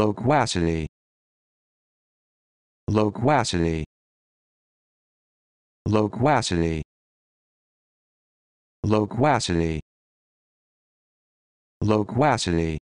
loquacity loquacity loquacity loquacity loquacity